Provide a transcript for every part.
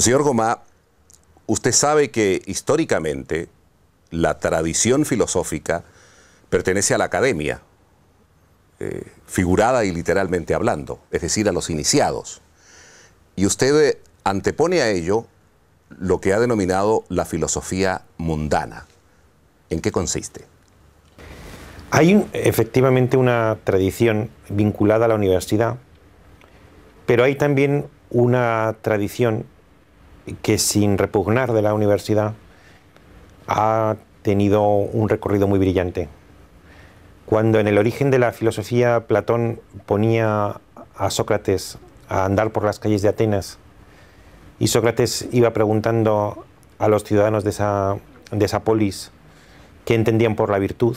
Señor Gomá, usted sabe que históricamente la tradición filosófica pertenece a la academia, eh, figurada y literalmente hablando, es decir, a los iniciados. Y usted eh, antepone a ello lo que ha denominado la filosofía mundana. ¿En qué consiste? Hay efectivamente una tradición vinculada a la universidad, pero hay también una tradición que sin repugnar de la universidad ha tenido un recorrido muy brillante. Cuando en el origen de la filosofía Platón ponía a Sócrates a andar por las calles de Atenas y Sócrates iba preguntando a los ciudadanos de esa, polis qué entendían por la virtud,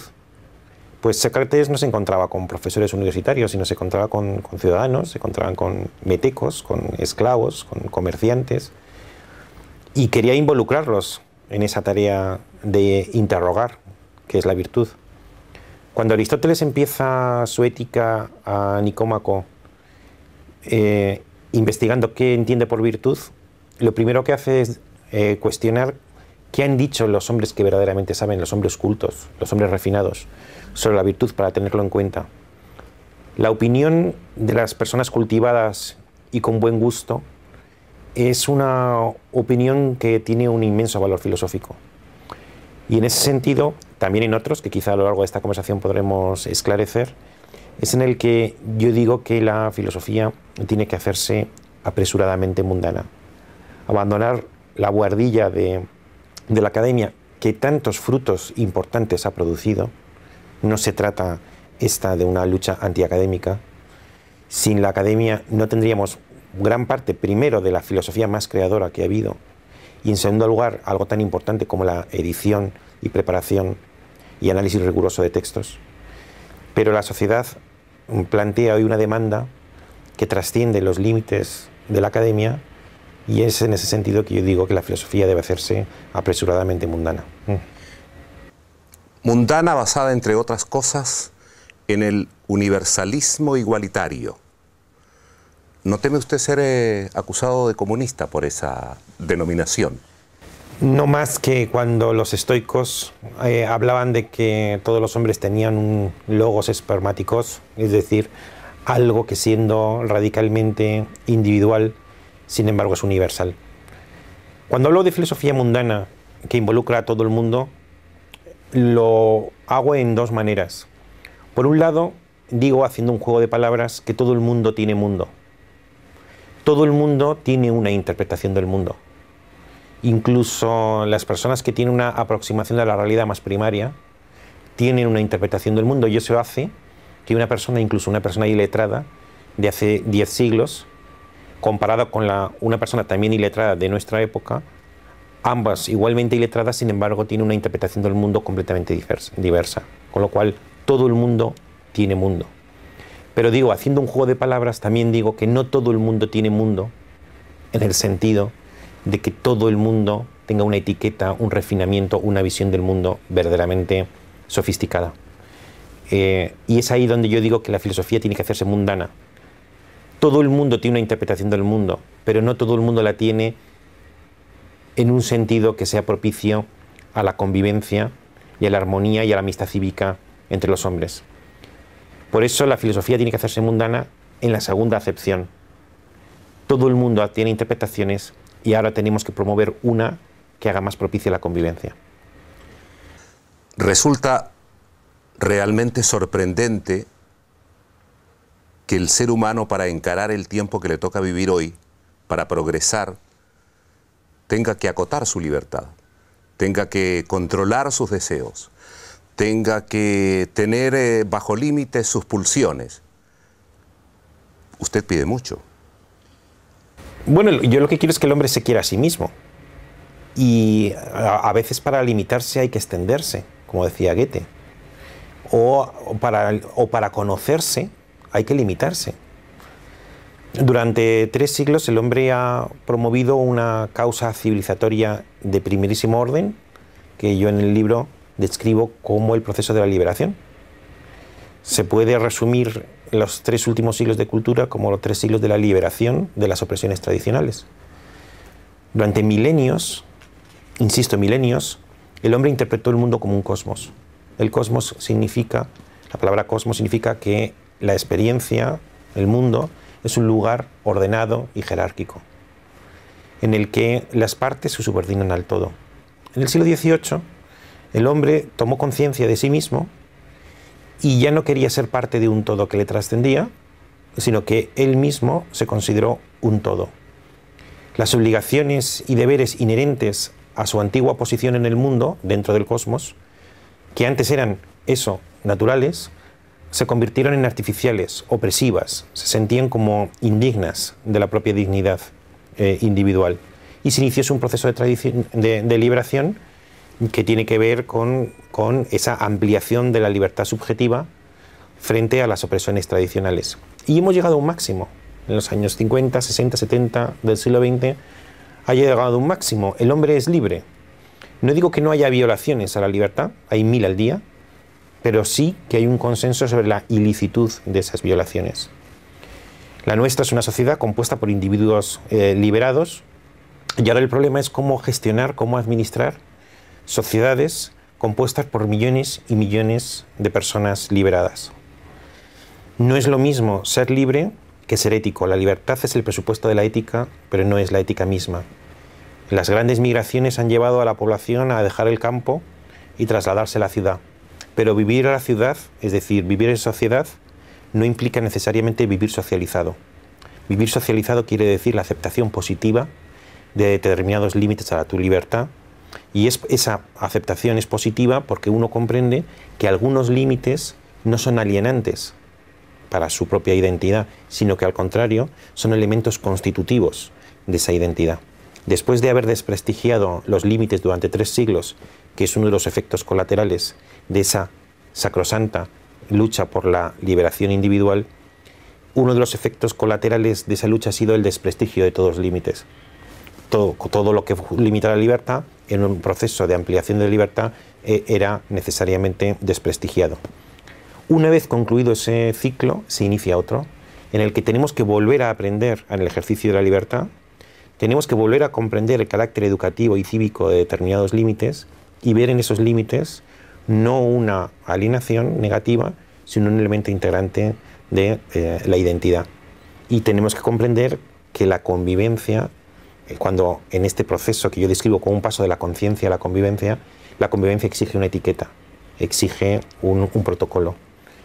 pues Sócrates no se encontraba con profesores universitarios, sino se encontraba con, con ciudadanos, se encontraban con metecos, con esclavos, con comerciantes, y quería involucrarlos en esa tarea de interrogar, que es la virtud. Cuando Aristóteles empieza su ética a Nicómaco, eh, investigando qué entiende por virtud, lo primero que hace es eh, cuestionar qué han dicho los hombres que verdaderamente saben, los hombres cultos, los hombres refinados, sobre la virtud para tenerlo en cuenta. La opinión de las personas cultivadas y con buen gusto es una opinión que tiene un inmenso valor filosófico. Y en ese sentido, también en otros, que quizá a lo largo de esta conversación podremos esclarecer, es en el que yo digo que la filosofía tiene que hacerse apresuradamente mundana. Abandonar la guardilla de, de la academia que tantos frutos importantes ha producido. No se trata esta de una lucha antiacadémica. Sin la academia no tendríamos gran parte, primero, de la filosofía más creadora que ha habido, y en segundo lugar, algo tan importante como la edición y preparación y análisis riguroso de textos. Pero la sociedad plantea hoy una demanda que trasciende los límites de la academia y es en ese sentido que yo digo que la filosofía debe hacerse apresuradamente mundana. Mm. Mundana basada, entre otras cosas, en el universalismo igualitario ¿No teme usted ser eh, acusado de comunista por esa denominación? No más que cuando los estoicos eh, hablaban de que todos los hombres tenían logos espermáticos, es decir, algo que siendo radicalmente individual, sin embargo es universal. Cuando hablo de filosofía mundana que involucra a todo el mundo, lo hago en dos maneras. Por un lado, digo haciendo un juego de palabras que todo el mundo tiene mundo todo el mundo tiene una interpretación del mundo. Incluso las personas que tienen una aproximación de la realidad más primaria tienen una interpretación del mundo y eso hace que una persona, incluso una persona iletrada de hace 10 siglos, comparada con una persona también iletrada de nuestra época, ambas igualmente iletradas, sin embargo, tienen una interpretación del mundo completamente diversa. Con lo cual, todo el mundo tiene mundo. Pero digo, haciendo un juego de palabras, también digo que no todo el mundo tiene mundo, en el sentido de que todo el mundo tenga una etiqueta, un refinamiento, una visión del mundo verdaderamente sofisticada. Eh, y es ahí donde yo digo que la filosofía tiene que hacerse mundana. Todo el mundo tiene una interpretación del mundo, pero no todo el mundo la tiene en un sentido que sea propicio a la convivencia y a la armonía y a la amistad cívica entre los hombres. Por eso la filosofía tiene que hacerse mundana en la segunda acepción. Todo el mundo tiene interpretaciones y ahora tenemos que promover una que haga más propicia la convivencia. Resulta realmente sorprendente que el ser humano para encarar el tiempo que le toca vivir hoy, para progresar, tenga que acotar su libertad, tenga que controlar sus deseos, tenga que tener eh, bajo límite sus pulsiones. Usted pide mucho. Bueno, yo lo que quiero es que el hombre se quiera a sí mismo. Y a, veces para limitarse hay que extenderse, como decía Goethe. para, o para conocerse hay que limitarse. Durante tres siglos el hombre ha promovido una causa civilizatoria de primerísimo orden, que yo en el libro describo como el proceso de la liberación. Se puede resumir los tres últimos siglos de cultura como los tres siglos de la liberación de las opresiones tradicionales. Durante milenios, insisto, milenios, el hombre interpretó el mundo como un cosmos. El cosmos significa, la palabra cosmos significa que la experiencia, el mundo, es un lugar ordenado y jerárquico, en el que las partes se subordinan al todo. En el siglo XVIII, el hombre tomó conciencia de sí mismo y ya no quería ser parte de un todo que le trascendía, sino que él mismo se consideró un todo. Las obligaciones y deberes inherentes a su antigua posición en el mundo, dentro del cosmos, que antes eran eso, naturales, se convirtieron en artificiales, opresivas, se sentían como indignas de la propia dignidad eh, individual. Y se inició un proceso de, de liberación que tiene que ver con, esa ampliación de la libertad subjetiva frente a las opresiones tradicionales. Y hemos llegado a un máximo. En los años 50, 60, 70 del siglo XX ha llegado a un máximo. El hombre es libre. No digo que no haya violaciones a la libertad, hay mil al día, pero sí que hay un consenso sobre la ilicitud de esas violaciones. La nuestra es una sociedad compuesta por individuos eh, liberados y ahora el problema es cómo gestionar, cómo administrar sociedades compuestas por millones y millones de personas liberadas. No es lo mismo ser libre que ser ético. La libertad es el presupuesto de la ética, pero no es la ética misma. Las grandes migraciones han llevado a la población a dejar el campo y trasladarse a la ciudad. Pero vivir a la ciudad, es decir, vivir en sociedad, no implica necesariamente vivir socializado. Vivir socializado quiere decir la aceptación positiva de determinados límites a tu libertad y esa aceptación es positiva porque uno comprende que algunos límites no son alienantes para su propia identidad, sino que al contrario son elementos constitutivos de esa identidad. Después de haber desprestigiado los límites durante tres siglos, que es uno de los efectos colaterales de esa sacrosanta lucha por la liberación individual, uno de los efectos colaterales de esa lucha ha sido el desprestigio de todos los límites. todo lo que limita la libertad en un proceso de ampliación de libertad eh, era necesariamente desprestigiado. Una vez concluido ese ciclo, se inicia otro, en el que tenemos que volver a aprender en el ejercicio de la libertad, tenemos que volver a comprender el carácter educativo y cívico de determinados límites y ver en esos límites no una alienación negativa, sino un elemento integrante de eh, la identidad. Y tenemos que comprender que la convivencia eh, cuando en este proceso que yo describo como un paso de la conciencia a la convivencia, la convivencia exige una etiqueta, exige un, un protocolo,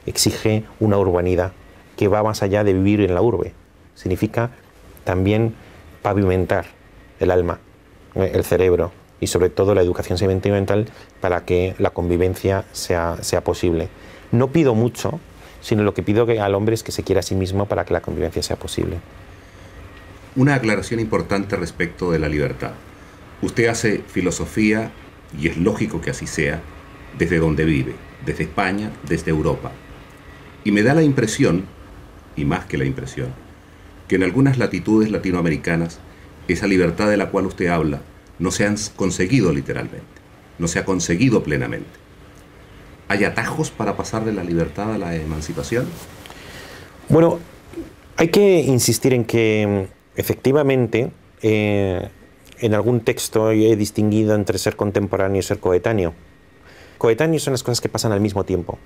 exige una urbanidad que va más allá de vivir en la urbe. Significa también pavimentar el alma, eh, el cerebro y sobre todo la educación sentimental para que la convivencia sea, sea posible. No pido mucho, sino lo que pido al hombre es que se quiera a sí mismo para que la convivencia sea posible una aclaración importante respecto de la libertad. Usted hace filosofía, y es lógico que así sea, desde donde vive, desde España, desde Europa. Y me da la impresión, y más que la impresión, que en algunas latitudes latinoamericanas esa libertad de la cual usted habla no se ha conseguido literalmente, no se ha conseguido plenamente. ¿Hay atajos para pasar de la libertad a la emancipación? Bueno, hay que insistir en que Efectivamente, eh, en algún texto he distinguido entre ser contemporáneo y ser coetáneo. Coetáneos son las cosas que pasan al mismo tiempo.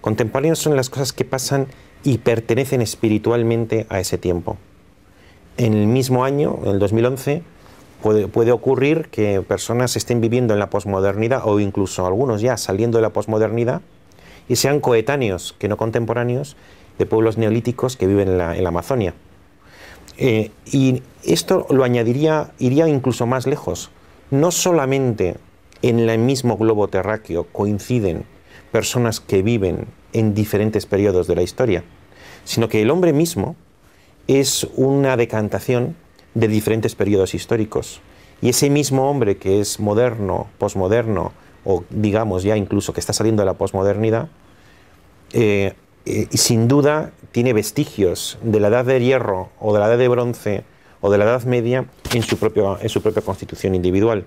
Contemporáneos son las cosas que pasan y pertenecen espiritualmente a ese tiempo. En el mismo año, en el 2011, puede, ocurrir que personas estén viviendo en la posmodernidad o incluso algunos ya saliendo de la posmodernidad y sean coetáneos, que no contemporáneos, de pueblos neolíticos que viven en la Amazonia. Eh, y esto lo añadiría, iría incluso más lejos. No solamente en el mismo globo terráqueo coinciden personas que viven en diferentes periodos de la historia, sino que el hombre mismo es una decantación de diferentes periodos históricos. Y ese mismo hombre que es moderno, posmoderno, o digamos ya incluso que está saliendo de la posmodernidad, eh, eh, y sin duda tiene vestigios de la edad de hierro o de la edad de bronce o de la edad media en su, en su propia constitución individual.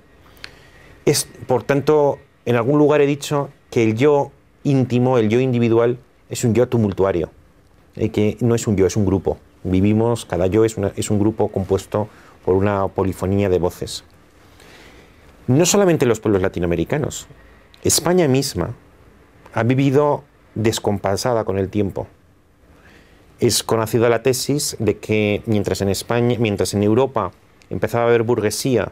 Es, por tanto, en algún lugar he dicho que el yo íntimo, el yo individual, es un yo tumultuario, eh, que no es un yo, es un grupo. Vivimos, cada yo es, es un grupo compuesto por una polifonía de voces. No solamente los pueblos latinoamericanos, España misma ha vivido descompensada con el tiempo. Es conocida la tesis de que mientras en España, mientras en Europa empezaba a haber burguesía,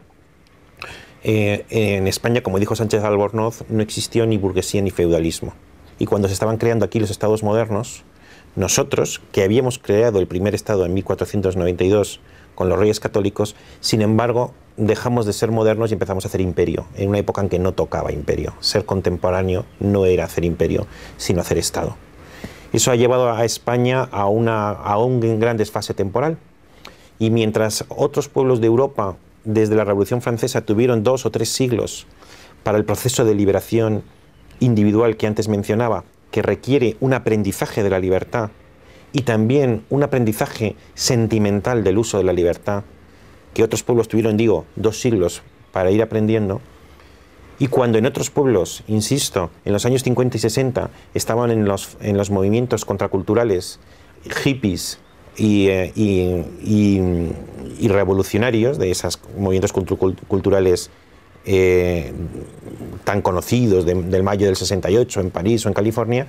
eh, en España, como dijo Sánchez Albornoz, no existió ni burguesía ni feudalismo. Y cuando se estaban creando aquí los estados modernos, nosotros, que habíamos creado el primer estado en 1492 con los reyes católicos, sin embargo, dejamos de ser modernos y empezamos a hacer imperio, en una época en que no tocaba imperio. Ser contemporáneo no era hacer imperio, sino hacer Estado. Eso ha llevado a España a, una, a un gran desfase temporal. Y mientras otros pueblos de Europa, desde la Revolución Francesa, tuvieron dos o tres siglos para el proceso de liberación individual que antes mencionaba, que requiere un aprendizaje de la libertad y también un aprendizaje sentimental del uso de la libertad, que otros pueblos tuvieron, digo, dos siglos para ir aprendiendo, y cuando en otros pueblos, insisto, en los años 50 y 60 estaban en los, en los movimientos contraculturales, hippies y, eh, revolucionarios de esos movimientos culturales eh, tan conocidos del mayo del 68 en París o en California,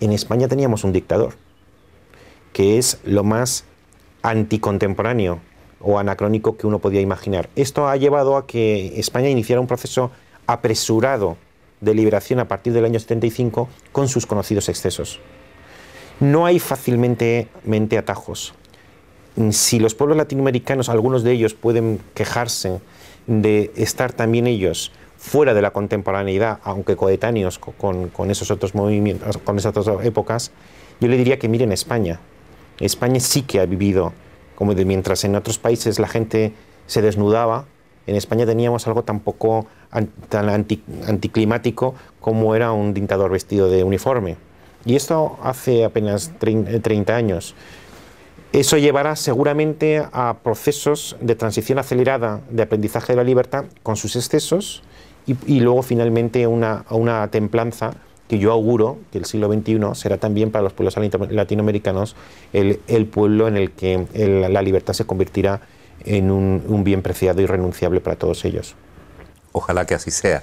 en España teníamos un dictador, que es lo más anticontemporáneo o anacrónico que uno podía imaginar. Esto ha llevado a que España iniciara un proceso apresurado de liberación a partir del año 75 con sus conocidos excesos. No hay fácilmente atajos. Si los pueblos latinoamericanos, algunos de ellos pueden quejarse de estar también ellos fuera de la contemporaneidad, aunque coetáneos con, con esos otros movimientos, con esas otras épocas, yo le diría que miren España. España sí que ha vivido como mientras en otros países la gente se desnudaba, en España teníamos algo tan poco tan anticlimático como era un dictador vestido de uniforme. Y esto hace apenas 30 eh, años. Eso llevará seguramente a procesos de transición acelerada de aprendizaje de la libertad con sus excesos y, luego finalmente a una templanza que yo auguro que el siglo XXI será también para los pueblos latinoamericanos el, pueblo en el que la libertad se convertirá en un, bien preciado y renunciable para todos ellos. Ojalá que así sea.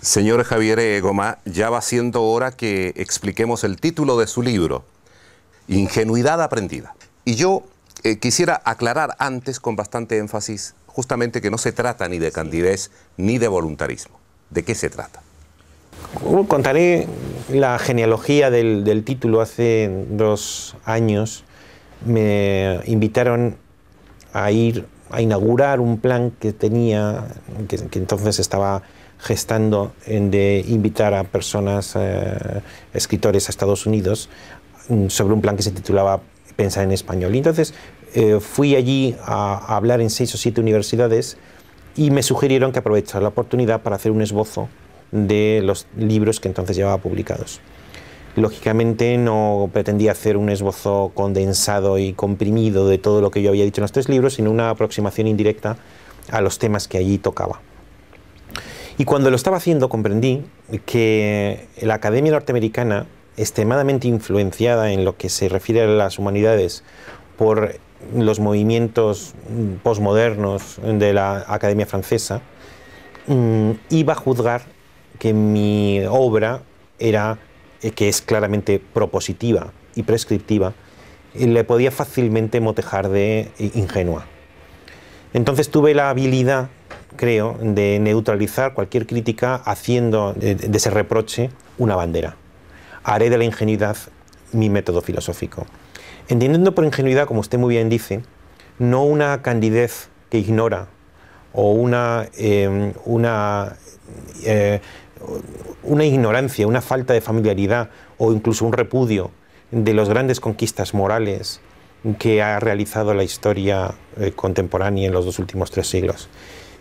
Señor Javier Goma, ya va siendo hora que expliquemos el título de su libro, Ingenuidad Aprendida. Y yo eh, quisiera aclarar antes con bastante énfasis justamente que no se trata ni de candidez ni de voluntarismo. ¿De qué se trata? Contaré la genealogía del, título. Hace dos años me invitaron a ir a inaugurar un plan que tenía, que, entonces estaba gestando, de invitar a personas, eh, escritores a Estados Unidos, mm, sobre un plan que se titulaba Pensar en Español. Y entonces eh, fui allí a, a hablar en seis o siete universidades y me sugirieron que aprovechara la oportunidad para hacer un esbozo de los libros que entonces llevaba publicados. Lógicamente no pretendía hacer un esbozo condensado y comprimido de todo lo que yo había dicho en los tres libros, sino una aproximación indirecta a los temas que allí tocaba. Y cuando lo estaba haciendo comprendí que la Academia Norteamericana, extremadamente influenciada en lo que se refiere a las humanidades por los movimientos posmodernos de la Academia Francesa, mm, iba a juzgar que mi obra era, eh, que es claramente propositiva y prescriptiva, eh, le podía fácilmente motejar de eh, ingenua. Entonces tuve la habilidad, creo, de neutralizar cualquier crítica haciendo de, ese reproche una bandera. Haré de la ingenuidad mi método filosófico. Entendiendo por ingenuidad, como usted muy bien dice, no una candidez que ignora o una, em, una una ignorancia, una falta de familiaridad o incluso un repudio de las grandes conquistas morales que ha realizado la historia eh, contemporánea en los dos últimos tres siglos,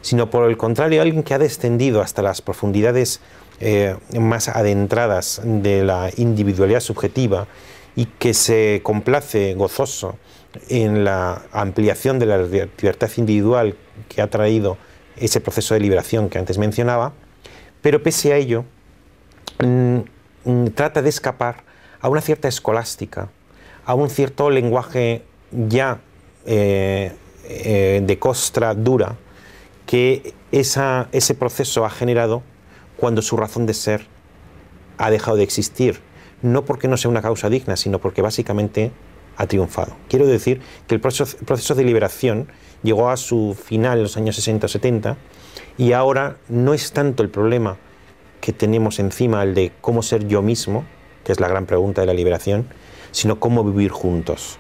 sino por el contrario alguien que ha descendido hasta las profundidades eh, más adentradas de la individualidad subjetiva y que se complace gozoso en la ampliación de la libertad individual que ha traído ese proceso de liberación que antes mencionaba, pero pese a ello, mm, mm, trata de escapar a una cierta escolástica, a un cierto lenguaje ya eh, eh, de costra dura que ese proceso ha generado cuando su razón de ser ha dejado de existir. No porque no sea una causa digna, sino porque básicamente ha triunfado. Quiero decir que el proceso, el proceso de liberación llegó a su final en los años 60-70 y ahora no es tanto el problema que tenemos encima, el de cómo ser yo mismo, que es la gran pregunta de la liberación, sino cómo vivir juntos.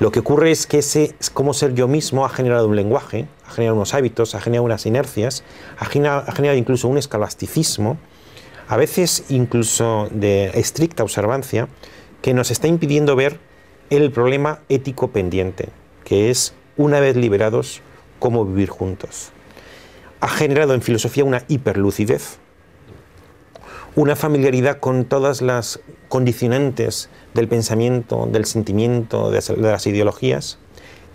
Lo que ocurre es que ese cómo ser yo mismo ha generado un lenguaje, ha generado unos hábitos, ha generado unas inercias, ha generado, incluso un escalasticismo, a veces incluso de estricta observancia, que nos está impidiendo ver el problema ético pendiente, que es, una vez liberados, cómo vivir juntos ha generado en filosofía una hiperlucidez, una familiaridad con todas las condicionantes del pensamiento, del sentimiento, de las ideologías,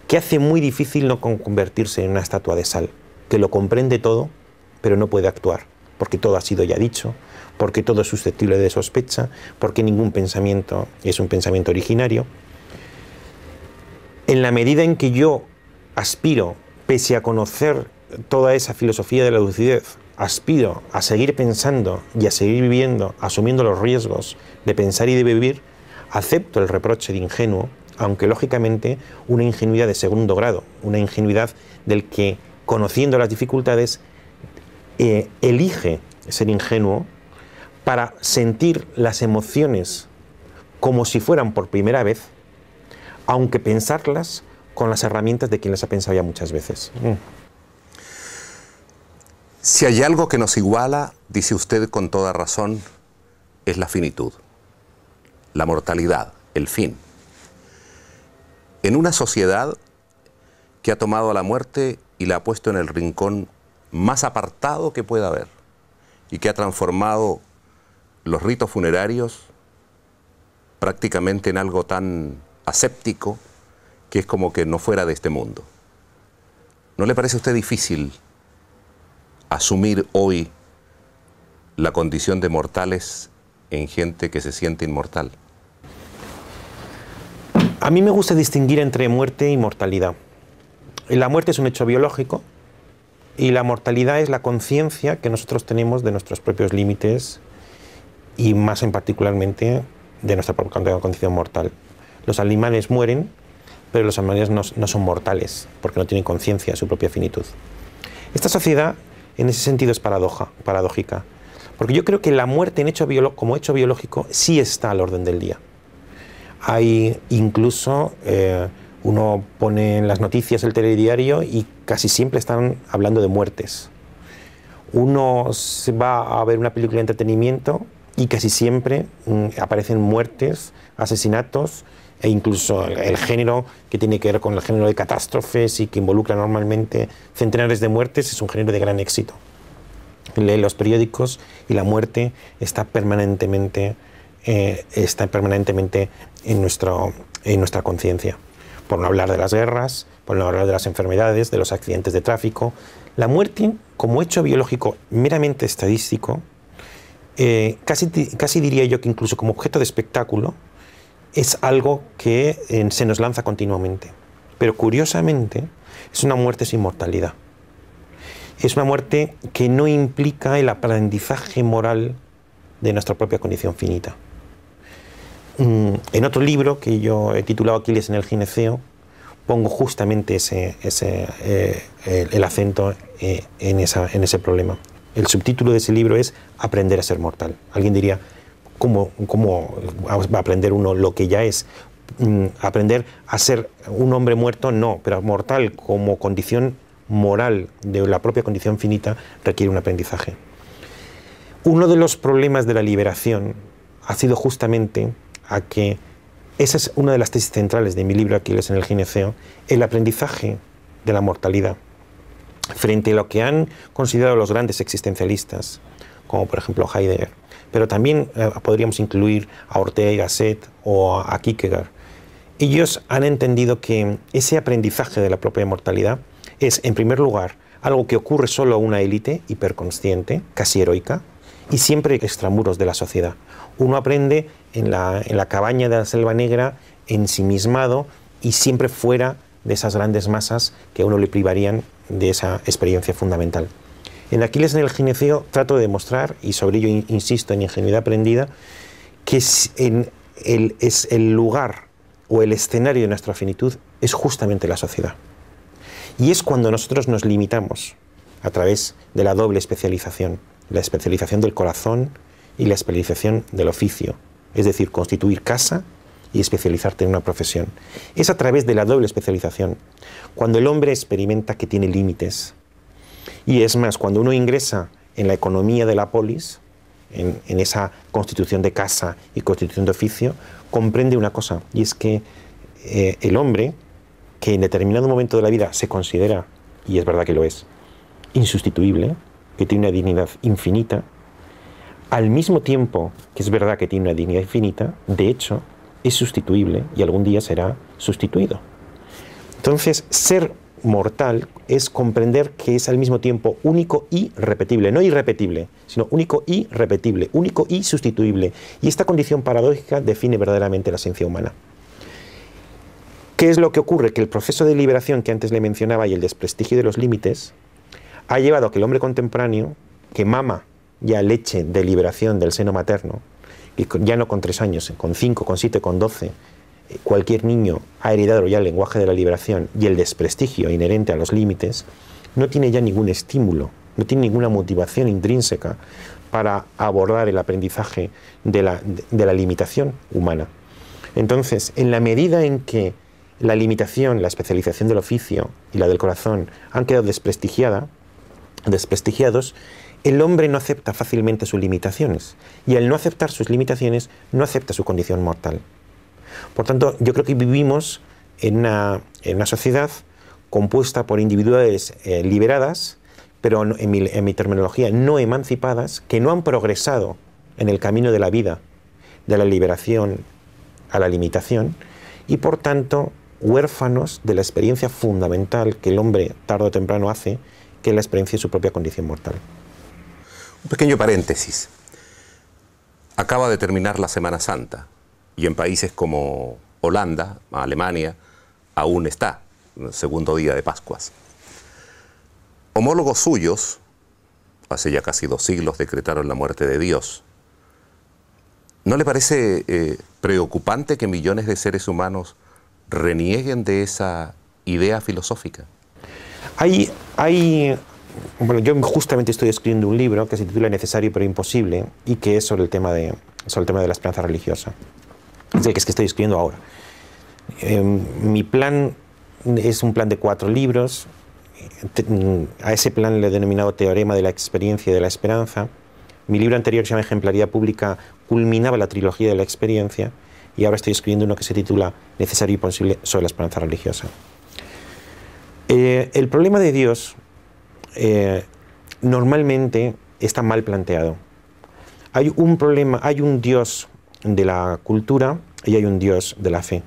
que hace muy difícil no convertirse en una estatua de sal, que lo comprende todo, pero no puede actuar, porque todo ha sido ya dicho, porque todo es susceptible de sospecha, porque ningún pensamiento es un pensamiento originario. En la medida en que yo aspiro, pese a conocer toda esa filosofía de la lucidez, aspiro a seguir pensando y a seguir viviendo, asumiendo los riesgos de pensar y de vivir, acepto el reproche de ingenuo, aunque lógicamente una ingenuidad de segundo grado, una ingenuidad del que, conociendo las dificultades, eh, elige ser ingenuo para sentir las emociones como si fueran por primera vez, aunque pensarlas con las herramientas de quien las ha pensado ya muchas veces. Mm. Si hay algo que nos iguala, dice usted con toda razón, es la finitud, la mortalidad, el fin. En una sociedad que ha tomado a la muerte y la ha puesto en el rincón más apartado que pueda haber y que ha transformado los ritos funerarios prácticamente en algo tan aséptico que es como que no fuera de este mundo. ¿No le parece a usted difícil asumir hoy la condición de mortales en gente que se siente inmortal? A mí me gusta distinguir entre muerte y mortalidad. La muerte es un hecho biológico y la mortalidad es la conciencia que nosotros tenemos de nuestros propios límites y más en particularmente de nuestra propia condición mortal. Los animales mueren, pero los animales no, no son mortales porque no tienen conciencia de su propia finitud. Esta sociedad en ese sentido es paradoja, paradójica. Porque yo creo que la muerte en hecho como hecho biológico sí está al orden del día. Hay incluso, eh, uno pone en las noticias el telediario y casi siempre están hablando de muertes. Uno se va a ver una película de entretenimiento y casi siempre mm, aparecen muertes, asesinatos, e incluso el género que tiene que ver con el género de catástrofes y que involucra normalmente centenares de muertes, es un género de gran éxito. Lee los periódicos y la muerte está permanentemente, eh, está permanentemente en, nuestro, en nuestra conciencia. Por no hablar de las guerras, por no hablar de las enfermedades, de los accidentes de tráfico. La muerte, como hecho biológico meramente estadístico, eh, casi, casi diría yo que incluso como objeto de espectáculo, es algo que eh, se nos lanza continuamente. Pero curiosamente, es una muerte sin mortalidad. Es una muerte que no implica el aprendizaje moral de nuestra propia condición finita. Mm, en otro libro que yo he titulado Aquiles en el gineceo, pongo justamente eh, el, acento eh, en ese problema. El subtítulo de ese libro es Aprender a ser mortal. Alguien diría, cómo, va a aprender uno lo que ya es. Mm, aprender a ser un hombre muerto, no, pero mortal como condición moral de la propia condición finita requiere un aprendizaje. Uno de los problemas de la liberación ha sido justamente a que, esa es una de las tesis centrales de mi libro Aquiles en el Gineceo, el aprendizaje de la mortalidad. Frente a lo que han considerado los grandes existencialistas, como por ejemplo Heidegger, pero también eh, podríamos incluir a Ortega y Gasset o a, Kierkegaard. Ellos han entendido que ese aprendizaje de la propia mortalidad es, en primer lugar, algo que ocurre solo a una élite hiperconsciente, casi heroica, y siempre extramuros de la sociedad. Uno aprende en la, en la cabaña de la Selva Negra, ensimismado y siempre fuera de esas grandes masas que a uno le privarían de esa experiencia fundamental. En Aquiles en el Gineceo trato de demostrar, y sobre ello insisto en ingenuidad aprendida, que el, es el lugar o el escenario de nuestra finitud es justamente la sociedad. Y es cuando nosotros nos limitamos a través de la doble especialización, la especialización del corazón y la especialización del oficio, es decir, constituir casa y especializarte en una profesión. Es a través de la doble especialización, cuando el hombre experimenta que tiene límites, y es más, cuando uno ingresa en la economía de la polis, en, esa constitución de casa y constitución de oficio, comprende una cosa, y es que eh, el hombre, que en determinado momento de la vida se considera, y es verdad que lo es, insustituible, que tiene una dignidad infinita, al mismo tiempo que es verdad que tiene una dignidad infinita, de hecho, es sustituible y algún día será sustituido. Entonces, ser mortal es comprender que es al mismo tiempo único y repetible, no irrepetible, sino único y repetible, único y sustituible. Y esta condición paradójica define verdaderamente la ciencia humana. ¿Qué es lo que ocurre? Que el proceso de liberación que antes le mencionaba y el desprestigio de los límites ha llevado a que el hombre contemporáneo, que mama ya leche de liberación del seno materno, y ya no con tres años, con cinco, con siete, con doce, cualquier niño ha heredado ya el lenguaje de la liberación y el desprestigio inherente a los límites, no tiene ya ningún estímulo, no tiene ninguna motivación intrínseca para abordar el aprendizaje de la, limitación humana. Entonces, en la medida en que la limitación, la especialización del oficio y la del corazón han quedado desprestigiada, desprestigiados, el hombre no acepta fácilmente sus limitaciones y al no aceptar sus limitaciones no acepta su condición mortal. Por tanto, yo creo que vivimos en una, sociedad compuesta por individuales eh, liberadas, pero en mi, en mi terminología, no emancipadas, que no han progresado en el camino de la vida, de la liberación a la limitación, y por tanto huérfanos de la experiencia fundamental que el hombre tarde o temprano hace, que es la experiencia de su propia condición mortal. Un pequeño paréntesis. Acaba de terminar la Semana Santa y en países como Holanda, Alemania, aún está, el segundo día de Pascuas. Homólogos suyos, hace ya casi dos siglos decretaron la muerte de Dios. ¿No le parece eh, preocupante que millones de seres humanos renieguen de esa idea filosófica? Hay, hay, bueno, yo justamente estoy escribiendo un libro que se titula Necesario pero Imposible y que es sobre el tema de, sobre el tema de la esperanza religiosa que, es que estoy escribiendo ahora. Em, mi plan es un plan de cuatro libros. A ese plan le he denominado Teorema de la Experiencia y de la Esperanza. Mi libro anterior que se llama Ejemplaridad Pública, culminaba la trilogía de la experiencia y ahora estoy escribiendo uno que se titula Necesario y Posible sobre la esperanza religiosa. Eh, el problema de Dios eh, normalmente está mal planteado. Hay un problema, hay un Dios de la cultura y hay un Dios de la fe.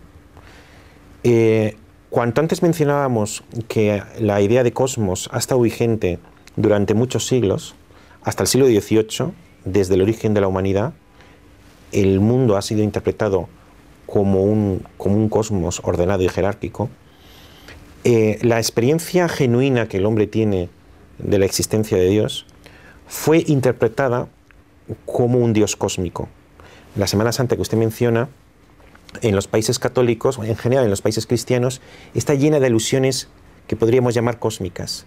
Eh, cuanto antes mencionábamos que la idea de cosmos ha estado vigente durante muchos siglos, hasta el siglo XVIII, desde el origen de la humanidad, el mundo ha sido interpretado como un, como un cosmos ordenado y jerárquico, eh, la experiencia genuina que el hombre tiene de la existencia de Dios fue interpretada como un Dios cósmico la Semana Santa que usted menciona, en los países católicos, en general en los países cristianos, está llena de ilusiones que podríamos llamar cósmicas,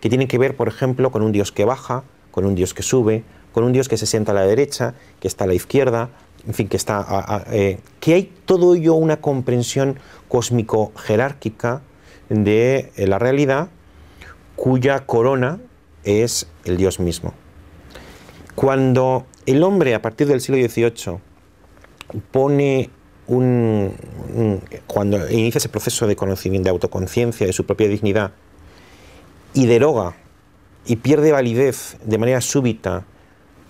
que tienen que ver, por ejemplo, con un Dios que baja, con un Dios que sube, con un Dios que se sienta a la derecha, que está a la izquierda, en fin, que está... Eh, que hay todo ello una comprensión cósmico-jerárquica de eh, la realidad cuya corona es el Dios mismo. Cuando el hombre a partir del siglo XVIII pone un, cuando inicia ese proceso de conocimiento, de autoconciencia, de su propia dignidad, y deroga y pierde validez de manera súbita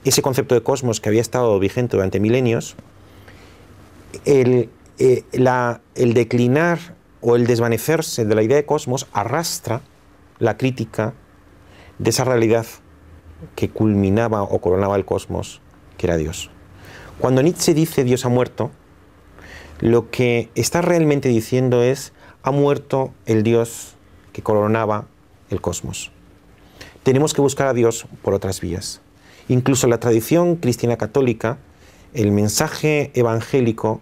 ese concepto de cosmos que había estado vigente durante milenios, el, eh, el declinar o el desvanecerse de la idea de cosmos arrastra la crítica de esa realidad que culminaba o coronaba el cosmos, que era Dios. Cuando Nietzsche dice Dios ha muerto, lo que está realmente diciendo es ha muerto el Dios que coronaba el cosmos. Tenemos que buscar a Dios por otras vías. Incluso la tradición cristiana católica, el mensaje evangélico,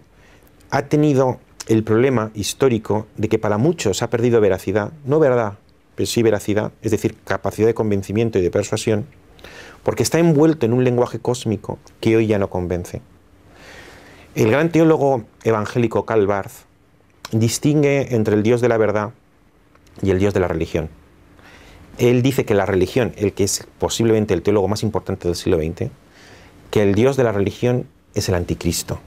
ha tenido el problema histórico de que para muchos ha perdido veracidad, no verdad, pero sí veracidad, es decir, capacidad de convencimiento y de persuasión, porque está envuelto en un lenguaje cósmico que hoy ya no convence. El gran teólogo evangélico Karl Barth distingue entre el Dios de la verdad y el Dios de la religión. Él dice que la religión, el que es posiblemente el teólogo más importante del siglo XX, que el Dios de la religión es el anticristo,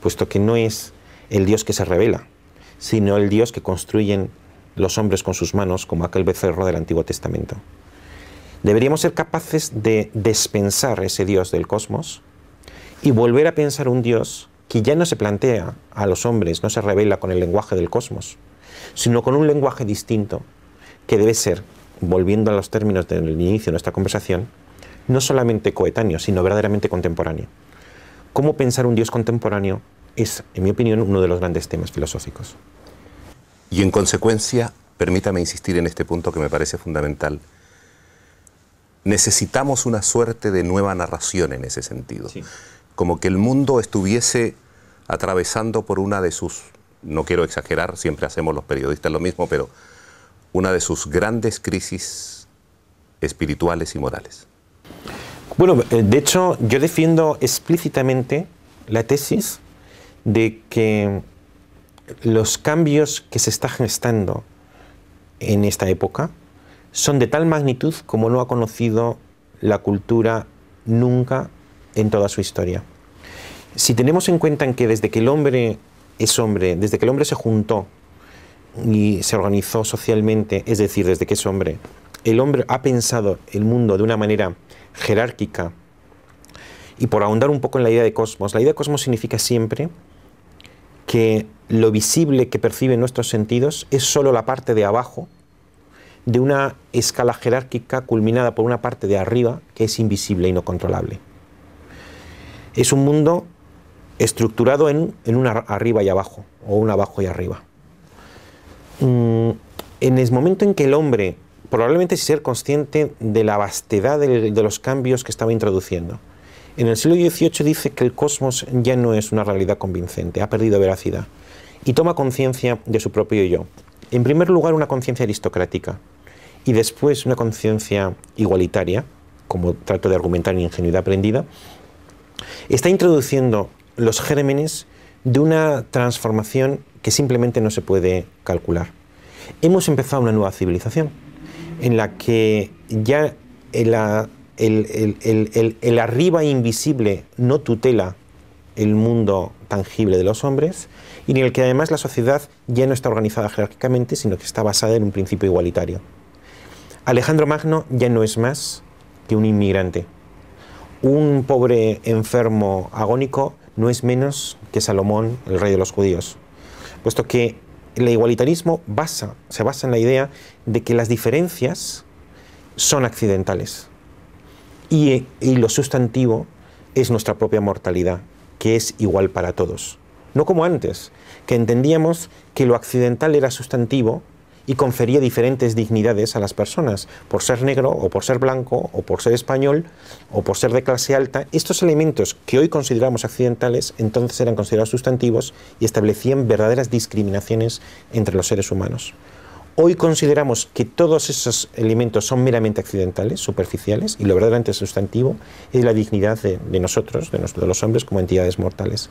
puesto que no es el Dios que se revela, sino el Dios que construyen los hombres con sus manos, como aquel becerro del Antiguo Testamento. Deberíamos ser capaces de despensar ese Dios del cosmos y volver a pensar un Dios que ya no se plantea a los hombres, no se revela con el lenguaje del cosmos, sino con un lenguaje distinto que debe ser, volviendo a los términos del inicio de nuestra conversación, no solamente coetáneo, sino verdaderamente contemporáneo. ¿Cómo pensar un Dios contemporáneo? Es, en mi opinión, uno de los grandes temas filosóficos. Y en consecuencia, permítame insistir en este punto que me parece fundamental necesitamos una suerte de nueva narración en ese sentido. Como que el mundo estuviese atravesando por una de sus, no quiero exagerar, siempre hacemos los periodistas lo mismo, pero una de sus grandes crisis espirituales y morales. Bueno, eh, de hecho yo defiendo explícitamente la tesis de que los cambios que se están gestando en esta época, son de tal magnitud como no ha conocido la cultura nunca en toda su historia. Si tenemos en cuenta en que desde que el hombre es hombre, desde que el hombre se juntó y se organizó socialmente, es decir, desde que es hombre, el hombre ha pensado el mundo de una manera jerárquica, y por ahondar un poco en la idea de cosmos, la idea de cosmos significa siempre que lo visible que perciben nuestros sentidos es solo la parte de abajo de una escala jerárquica culminada por una parte de arriba que es invisible y no controlable. Es un mundo estructurado en, en un arriba y abajo, o un abajo y arriba. Mm, en el momento en que el hombre, probablemente sin ser consciente de la vastedad de los cambios que estaba introduciendo, en el siglo XVIII dice que el cosmos ya no es una realidad convincente, ha perdido veracidad, y toma conciencia de su propio yo. En primer lugar, una conciencia aristocrática, y después una conciencia igualitaria, como trato de argumentar en Ingenuidad Aprendida, está introduciendo los gérmenes de una transformación que simplemente no se puede calcular. Hemos empezado una nueva civilización en la que ya el, el arriba invisible no tutela el mundo tangible de los hombres y en el que además la sociedad ya no está organizada jerárquicamente, sino que está basada en un principio igualitario. Alejandro Magno ya no es más que un inmigrante. Un pobre enfermo agónico no es menos que Salomón, el rey de los judíos, puesto que el igualitarismo se basa en la idea de que las diferencias son accidentales y lo sustantivo es nuestra propia mortalidad, que es igual para todos. No como antes, que entendíamos que lo accidental era sustantivo y confería diferentes dignidades a las personas, por ser negro o por ser blanco o por ser español o por ser de clase alta. Estos elementos que hoy consideramos accidentales entonces eran considerados sustantivos y establecían verdaderas discriminaciones entre los seres humanos. Hoy consideramos que todos esos elementos son meramente accidentales, superficiales, y lo verdaderamente sustantivo es la dignidad de, nosotros, de los hombres como entidades mortales.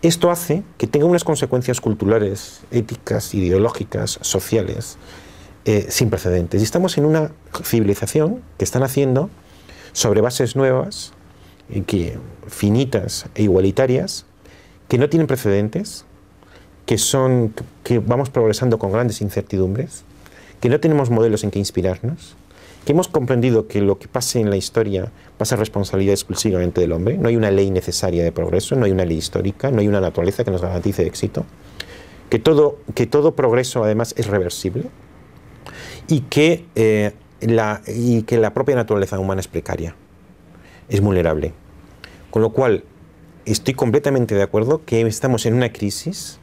Esto hace que tenga unas consecuencias culturales, éticas, ideológicas, sociales, eh, sin precedentes. Y estamos en una civilización que están haciendo sobre bases nuevas, eh, finitas e igualitarias, que no tienen precedentes, que, son, que vamos progresando con grandes incertidumbres, que no tenemos modelos en que inspirarnos, que hemos comprendido que lo que pase en la historia pasa responsabilidad exclusivamente del hombre, no hay una ley necesaria de progreso, no hay una ley histórica, no hay una naturaleza que nos garantice éxito, que todo, que todo progreso además es reversible y que, eh, la, y que la propia naturaleza humana es precaria, es vulnerable. Con lo cual, estoy completamente de acuerdo que estamos en una crisis,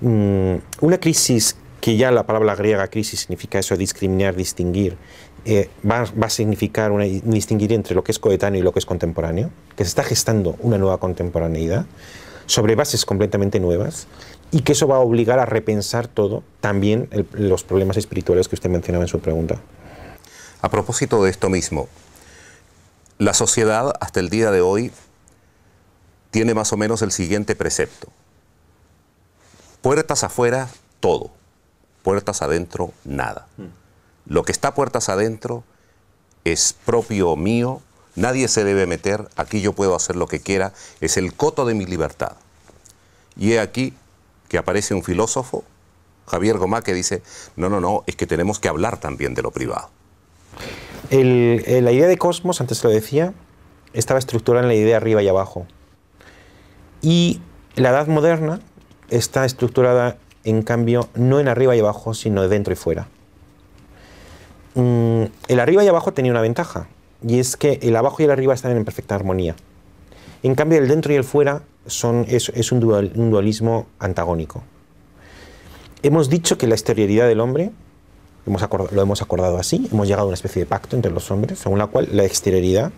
mm, una crisis que ya la palabra griega crisis significa eso, discriminar, distinguir, eh, va, a significar una, distinguir entre lo que es coetáneo y lo que es contemporáneo, que se está gestando una nueva contemporaneidad sobre bases completamente nuevas y que eso va a obligar a repensar todo, también los problemas espirituales que usted mencionaba en su pregunta. A propósito de esto mismo, la sociedad hasta el día de hoy tiene más o menos el siguiente precepto. Puertas afuera, todo. Puertas adentro, nada. Mm. Lo que está puertas adentro es propio mío, nadie se debe meter, aquí yo puedo hacer lo que quiera, es el coto de mi libertad. Y he aquí que aparece un filósofo, Javier Gomá, que dice, no, no, no, es que tenemos que hablar también de lo privado. Eh, la idea de cosmos, antes lo decía, estaba estructurada en la idea arriba y abajo. Y la edad moderna está estructurada, en cambio, no en arriba y abajo, sino de dentro y fuera. Mm, el arriba y abajo tenía una ventaja, y es que el abajo y el arriba están en perfecta armonía. En cambio, el dentro y el fuera son, es, un, dualismo antagónico. Hemos dicho que la exterioridad del hombre lo hemos acordado así, hemos llegado a una especie de pacto entre los hombres, según la cual la exterioridad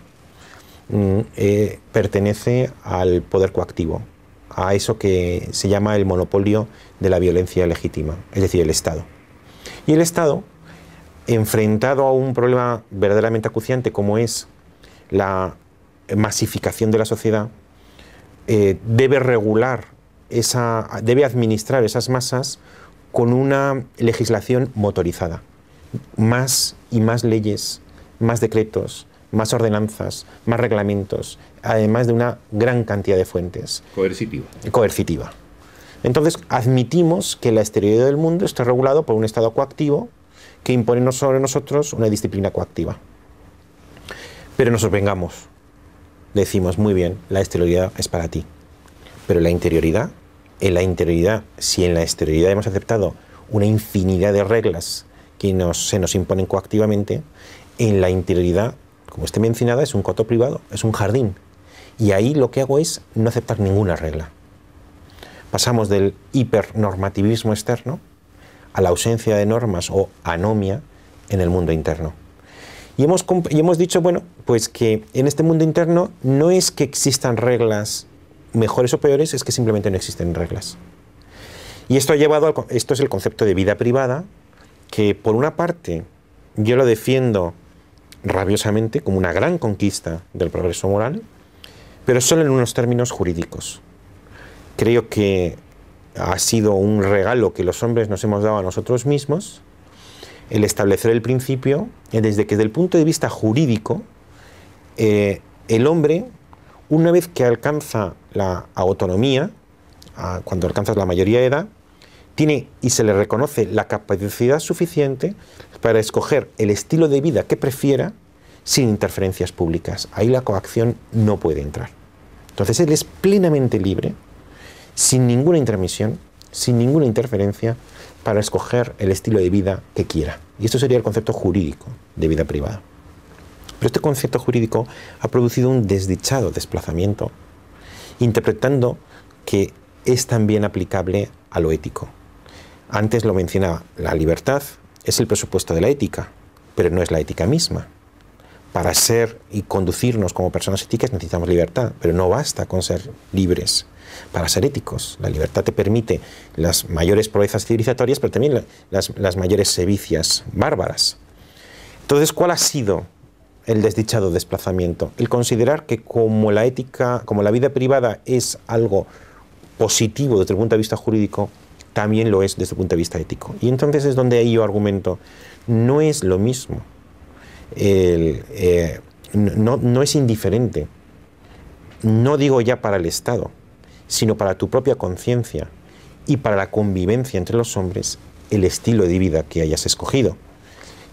mm, eh, pertenece al poder coactivo, a eso que se llama el monopolio de la violencia legítima, es decir, el Estado. Y el Estado enfrentado a un problema verdaderamente acuciante como es la masificación de la sociedad, eh, debe regular esa, debe administrar esas masas con una legislación motorizada. Más y más leyes, más decretos, más ordenanzas, más reglamentos, además de una gran cantidad de fuentes. Coercitiva. Coercitiva. Entonces, admitimos que la exterioridad del mundo está regulado por un Estado coactivo que imponen sobre nosotros una disciplina coactiva. Pero nos vengamos, Decimos, muy bien, la exterioridad es para ti. Pero la interioridad, en la interioridad, si en la exterioridad hemos aceptado una infinidad de reglas que se nos imponen coactivamente, en la interioridad, como esté mencionada, es un coto privado, es un jardín. Y ahí lo que hago es no aceptar ninguna regla. Pasamos del hipernormativismo externo a la ausencia de normas o anomia en el mundo interno. Y hemos, hemos dicho, bueno, pues que en este mundo interno no es que existan reglas mejores o peores, es que simplemente no existen reglas. Y esto ha llevado, al, esto es el concepto de vida privada, que por una parte yo lo defiendo rabiosamente como una gran conquista del progreso moral, pero solo en unos términos jurídicos. Creo que ha sido un regalo que los hombres nos hemos dado a nosotros mismos, el establecer el principio, eh, desde que desde el punto de vista jurídico, eh, el hombre, una vez que alcanza la autonomía, cuando alcanza la mayoría de edad, tiene y se le reconoce la capacidad suficiente para escoger el estilo de vida que prefiera sin interferencias públicas. Ahí la coacción no puede entrar. Entonces él es plenamente libre sin ninguna intermisión, sin ninguna interferencia, para escoger el estilo de vida que quiera. Y esto sería el concepto jurídico de vida privada. Pero este concepto jurídico ha producido un desdichado desplazamiento, interpretando que es también aplicable a lo ético. Antes lo mencionaba, la libertad es el presupuesto de la ética, pero no es la ética misma. Para ser y conducirnos como personas éticas necesitamos libertad, pero no basta con ser libres para ser éticos. La libertad te permite las mayores proezas civilizatorias, pero también las, mayores sevicias bárbaras. Entonces, ¿cuál ha sido el desdichado desplazamiento? El considerar que como la ética, como la vida privada es algo positivo desde el punto de vista jurídico, también lo es desde el punto de vista ético. Y entonces es donde ahí yo argumento, no es lo mismo, eh, no es indiferente, no digo ya para el Estado, sino para tu propia conciencia y para la convivencia entre los hombres el estilo de vida que hayas escogido.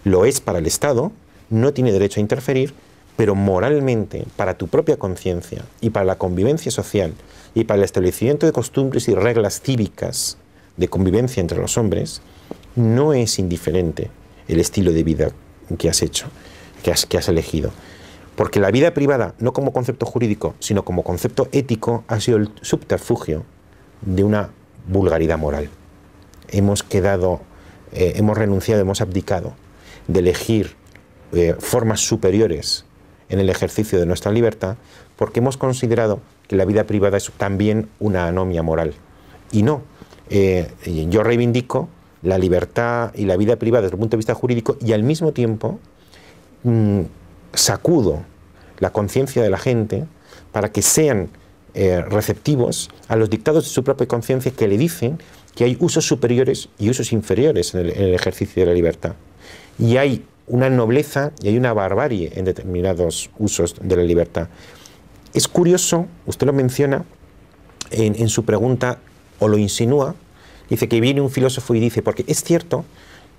Lo es para el Estado, no tiene derecho a interferir, pero moralmente, para tu propia conciencia y para la convivencia social y para el establecimiento de costumbres y reglas cívicas de convivencia entre los hombres, no es indiferente el estilo de vida que has hecho, que has, elegido. Porque la vida privada, no como concepto jurídico, sino como concepto ético, ha sido el subterfugio de una vulgaridad moral. Hemos quedado, eh, hemos renunciado, hemos abdicado de elegir eh, formas superiores en el ejercicio de nuestra libertad porque hemos considerado que la vida privada es también una anomia moral. Y no, eh, yo reivindico la libertad y la vida privada desde el punto de vista jurídico y al mismo tiempo... Mm, sacudo la conciencia de la gente para que sean eh, receptivos a los dictados de su propia conciencia que le dicen que hay usos superiores y usos inferiores en el, ejercicio de la libertad. Y hay una nobleza y hay una barbarie en determinados usos de la libertad. Es curioso, usted lo menciona en su pregunta o lo insinúa, dice que viene un filósofo y dice, porque es cierto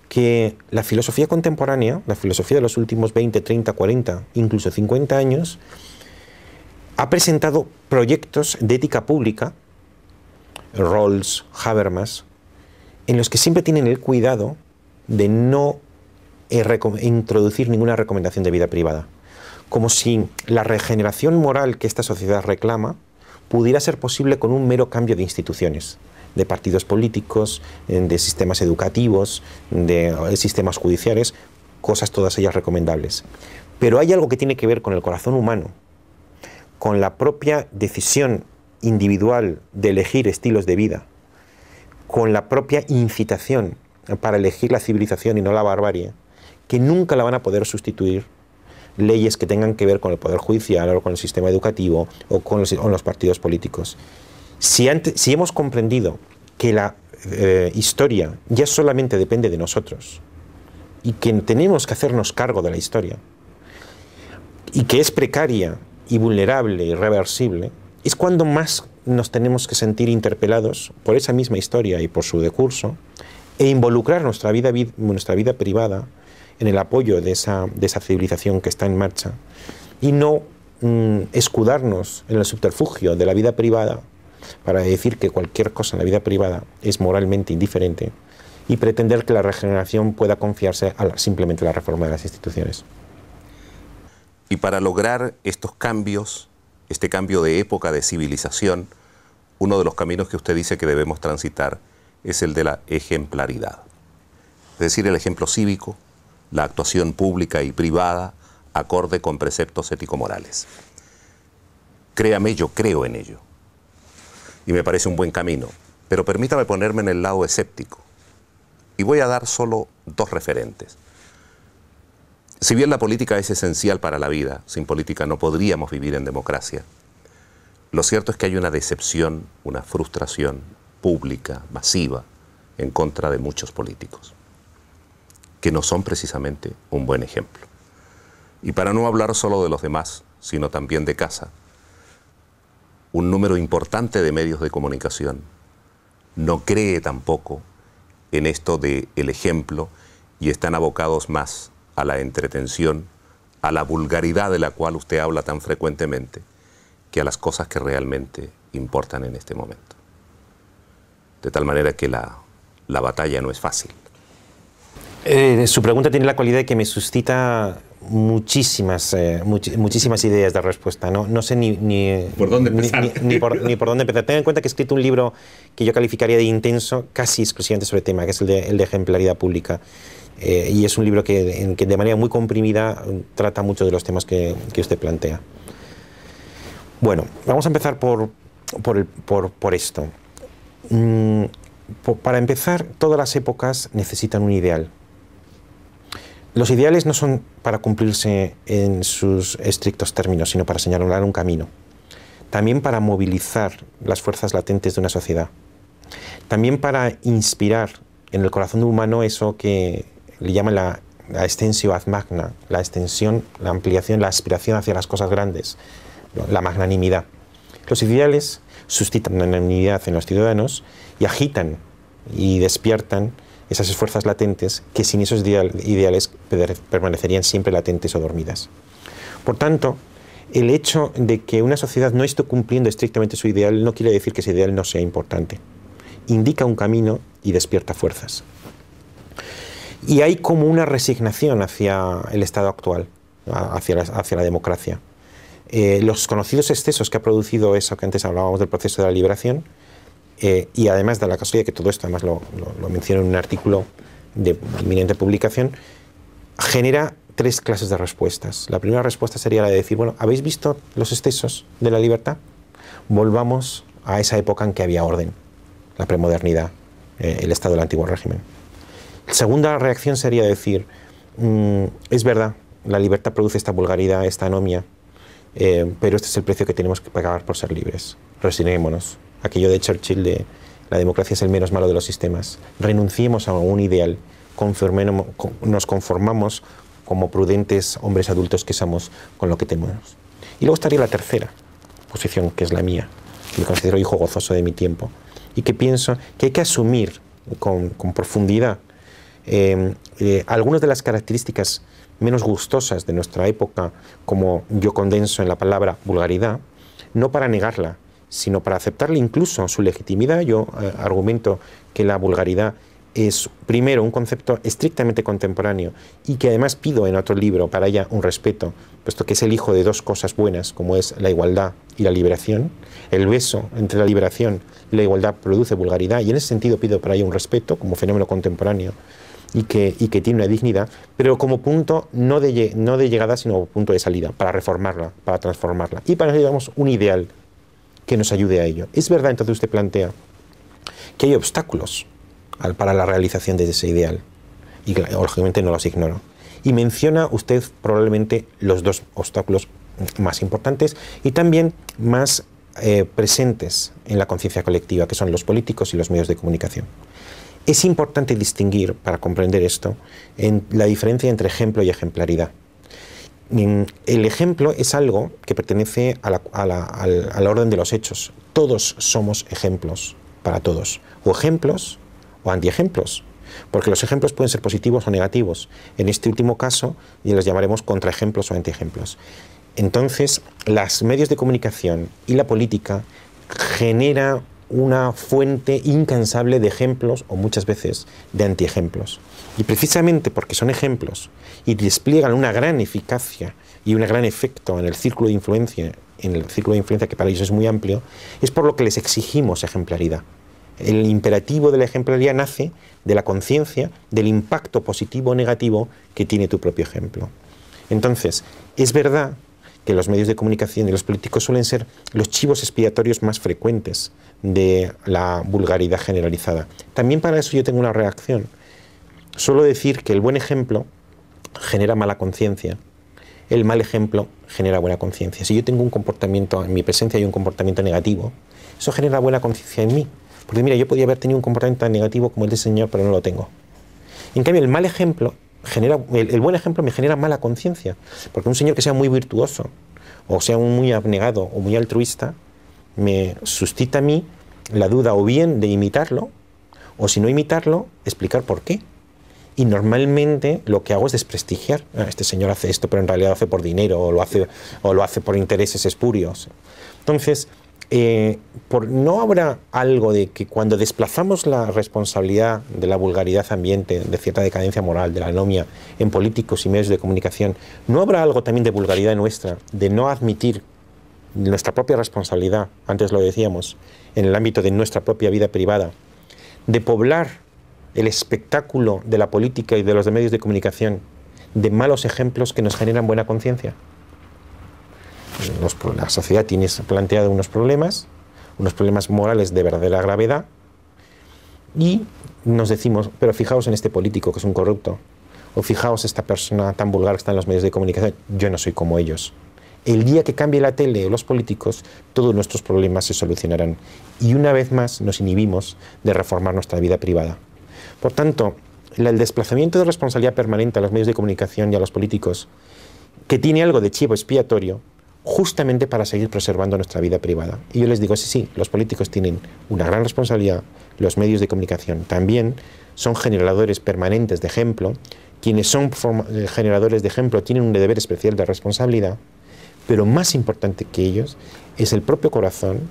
que la filosofía contemporánea, la filosofía de los últimos 20, 30, 40, incluso 50 años, ha presentado proyectos de ética pública, Rawls, Habermas, en los que siempre tienen el cuidado de no eh, introducir ninguna recomendación de vida privada, como si la regeneración moral que esta sociedad reclama pudiera ser posible con un mero cambio de instituciones de partidos políticos, eh, de sistemas educativos, de eh, sistemas judiciales, cosas todas ellas recomendables. Pero hay algo que tiene que ver con el corazón humano, con la propia decisión individual de elegir estilos de vida, con la propia incitación para elegir la civilización y no la barbarie, que nunca la van a poder sustituir leyes que tengan que ver con el poder judicial o con el sistema educativo o con los, los partidos políticos. Si, hemos comprendido que la eh, historia ya solamente depende de nosotros y que tenemos que hacernos cargo de la historia y que es precaria y vulnerable y reversible, es cuando más nos tenemos que sentir interpelados por esa misma historia y por su decurso e involucrar nuestra vida, nuestra vida privada en el apoyo de esa, civilización que está en marcha y no mm, escudarnos en el subterfugio de la vida privada para decir que cualquier cosa en la vida privada es moralmente indiferente y pretender que la regeneración pueda confiarse simplemente a la reforma de las instituciones. Y para lograr estos cambios, este cambio de época, de civilización, uno de los caminos que usted dice que debemos transitar es el de la ejemplaridad. Es decir, el ejemplo cívico, la actuación pública y privada acorde con preceptos ético-morales. Créame, yo creo en ello y me parece un buen camino. Pero permítame ponerme en el lado escéptico. Y voy a dar solo dos referentes. Si bien la política es esencial para la vida, sin política no podríamos vivir en democracia, lo cierto es que hay una decepción, una frustración pública, masiva, en contra de muchos políticos, que no son precisamente un buen ejemplo. Y para no hablar solo de los demás, sino también de casa, un número importante de medios de comunicación no cree tampoco en esto del el ejemplo y están abocados más a la entretención, a la vulgaridad de la cual usted habla tan frecuentemente, que a las cosas que realmente importan en este momento. De tal manera que la batalla no es fácil. Eh, su pregunta tiene la cualidad de que me suscita muchísimas, eh, muchísimas ideas de respuesta. No, sé ni, por dónde empezar. Ni, en cuenta que he escrito un libro que yo calificaría de intenso, casi exclusivamente sobre el tema, que es el de, ejemplaridad pública. Eh, y es un libro que, de manera muy comprimida mm, trata muchos de los temas que, usted plantea. Bueno, vamos a empezar por, por, esto. Mm, para empezar, todas las épocas necesitan un ideal. Los ideales no son para cumplirse en sus estrictos términos, sino para señalar un camino. También para movilizar las fuerzas latentes de una sociedad. También para inspirar en el corazón humano eso que le llama la, extensio ad magna, la extensión, la ampliación, la aspiración hacia las cosas grandes, la magnanimidad. Los ideales suscitan unanimidad en los ciudadanos y agitan y despiertan esas fuerzas latentes que sin esos ideales permanecerían siempre latentes o dormidas. Por tanto, el hecho de que una sociedad no esté cumpliendo estrictamente su ideal no quiere decir que ese ideal no sea importante. Indica un camino y despierta fuerzas. Y hay como una resignación hacia el estado actual, hacia la, democracia. Eh, los conocidos excesos que ha producido eso que antes hablábamos del proceso de la liberación, eh, y además de la casualidad, que todo esto además lo, lo, menciono en un artículo de inminente publicación, genera tres clases de respuestas. La primera respuesta sería la de decir, bueno, ¿habéis visto los excesos de la libertad? Volvamos a esa época en que había orden, la premodernidad, eh, el estado del antiguo régimen. La segunda reacción sería decir, mm, es verdad, la libertad produce esta vulgaridad, esta anomia, eh, pero este es el precio que tenemos que pagar por ser libres. Resignémonos aquello de Churchill de la democracia es el menos malo de los sistemas. Renunciemos a un ideal, nos conformamos como prudentes hombres adultos que somos con lo que tenemos. Y luego estaría la tercera posición, que es la mía, que me considero hijo gozoso de mi tiempo, y que pienso que hay que asumir con, profundidad em, eh, algunas de las características menos gustosas de nuestra época, como yo condenso en la palabra vulgaridad, no para negarla, sino para aceptarle incluso su legitimidad. Yo eh, argumento que la vulgaridad es primero un concepto estrictamente contemporáneo y que además pido en otro libro para ella un respeto, puesto que es el hijo de dos cosas buenas, como es la igualdad y la liberación. El beso entre la liberación y la igualdad produce vulgaridad y en ese sentido pido para ella un respeto como fenómeno contemporáneo y que, que tiene una dignidad, pero como punto no de, no de llegada, sino punto de salida, para reformarla, para transformarla. Y para ella, digamos, un ideal que nos ayude a ello. Es verdad, entonces usted plantea que hay obstáculos para la realización de ese ideal, y lógicamente no los ignoro. Y menciona usted probablemente los dos obstáculos más importantes y también más eh, presentes en la conciencia colectiva, que son los políticos y los medios de comunicación. Es importante distinguir, para comprender esto, la diferencia entre ejemplo y ejemplaridad. Mm, el ejemplo es algo que pertenece a la, orden de los hechos. Todos somos ejemplos para todos. O ejemplos o antiejemplos. Porque los ejemplos pueden ser positivos o negativos. En este último caso, y los llamaremos contraejemplos o antiejemplos. Entonces, los medios de comunicación y la política generan una fuente incansable de ejemplos o muchas veces de antiejemplos. Y precisamente porque son ejemplos y despliegan una gran eficacia y un gran efecto en el círculo de influencia, en el círculo de influencia que para ellos es muy amplio, es por lo que les exigimos ejemplaridad. El imperativo de la ejemplaridad nace de la conciencia del impacto positivo o negativo que tiene tu propio ejemplo. Entonces, es verdad que los medios de comunicación y los políticos suelen ser los chivos expiatorios más frecuentes de la vulgaridad generalizada. También para eso yo tengo una reacción Solo decir que el buen ejemplo genera mala conciencia, el mal ejemplo genera buena conciencia. Si yo tengo un comportamiento, en mi presencia y un comportamiento negativo, eso genera buena conciencia en mí. Porque mira, yo podría haber tenido un comportamiento tan negativo como el ese Señor, pero no lo tengo. En cambio, el mal ejemplo genera, el buen ejemplo me genera mala conciencia. Porque un Señor que sea muy virtuoso, o sea muy abnegado o muy altruista, me suscita a mí la duda o bien de imitarlo, o si no imitarlo, explicar por qué y normalmente lo que hago es desprestigiar. Ah, este señor hace esto, pero en realidad lo hace por dinero o lo hace, o lo hace por intereses espurios. Entonces, eh, por, ¿no habrá algo de que cuando desplazamos la responsabilidad de la vulgaridad ambiente, de cierta decadencia moral, de la anomia en políticos y medios de comunicación, ¿no habrá algo también de vulgaridad nuestra, de no admitir nuestra propia responsabilidad, antes lo decíamos, en el ámbito de nuestra propia vida privada, de poblar el espectáculo de la política y de los medios de comunicación de malos ejemplos que nos generan buena conciencia. La sociedad tiene planteado unos problemas, unos problemas morales de verdadera gravedad, y nos decimos, pero fijaos en este político que es un corrupto, o fijaos esta persona tan vulgar que está en los medios de comunicación, yo no soy como ellos. El día que cambie la tele o los políticos, todos nuestros problemas se solucionarán. Y una vez más nos inhibimos de reformar nuestra vida privada. Por tanto, el desplazamiento de responsabilidad permanente a los medios de comunicación y a los políticos, que tiene algo de chivo expiatorio, justamente para seguir preservando nuestra vida privada. Y yo les digo, sí, sí, los políticos tienen una gran responsabilidad, los medios de comunicación también son generadores permanentes de ejemplo, quienes son eh, generadores de ejemplo tienen un deber especial de responsabilidad, pero más importante que ellos es el propio corazón,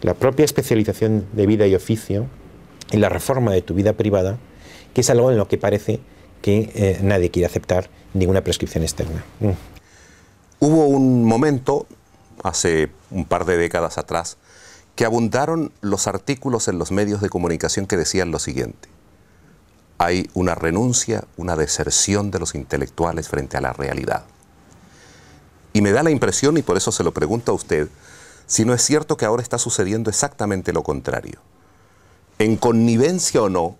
la propia especialización de vida y oficio, en la reforma de tu vida privada, que es algo en lo que parece que eh, nadie quiere aceptar ninguna prescripción externa. Mm. Hubo un momento, hace un par de décadas atrás, que abundaron los artículos en los medios de comunicación que decían lo siguiente. Hay una renuncia, una deserción de los intelectuales frente a la realidad. Y me da la impresión, y por eso se lo pregunto a usted, si no es cierto que ahora está sucediendo exactamente lo contrario. En connivencia o no,